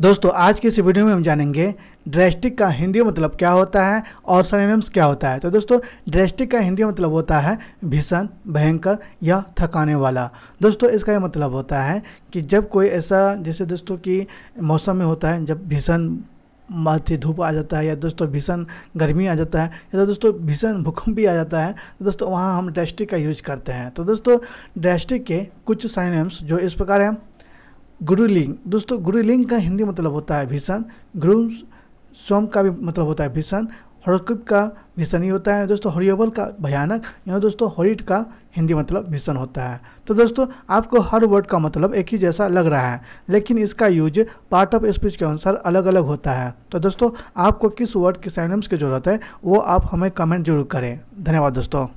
दोस्तों आज के इस वीडियो में हम जानेंगे ड्रेस्टिक का हिंदी मतलब क्या होता है और सरेनम्स क्या होता है तो दोस्तों ड्रेस्टिक का हिंदी मतलब होता है भीषण भयंकर या थकाने वाला दोस्तों इसका यह मतलब होता है कि जब कोई ऐसा जैसे दोस्तों कि मौसम में होता है जब भीषण माथी धूप आ जाता है या दोस्तों भीषण गर्मी आ जाता है या तो दोस्तों भीषण भूकंप भी आ जाता है तो दोस्तों वहाँ हम ड्रेस्टिक का यूज करते हैं तो दोस्तों ड्रेस्टिक के कुछ साइनेम्स जो इस प्रकार हैं गुरुलिंग दोस्तों गुरुलिंग का हिंदी मतलब होता है भीषण गुरु सोम का भी मतलब होता है भीषण हरकुप का भीषण ही होता है दोस्तों हरियबल का भयानक यहाँ दोस्तों हरिट का हिंदी मतलब भीषण होता है तो दोस्तों आपको हर वर्ड का मतलब एक ही जैसा लग रहा है लेकिन इसका यूज पार्ट ऑफ स्पीच के अनुसार अलग अलग होता है तो दोस्तों आपको किस वर्ड के साइनम्स की ज़रूरत है वो आप हमें कमेंट जरूर करें धन्यवाद दोस्तों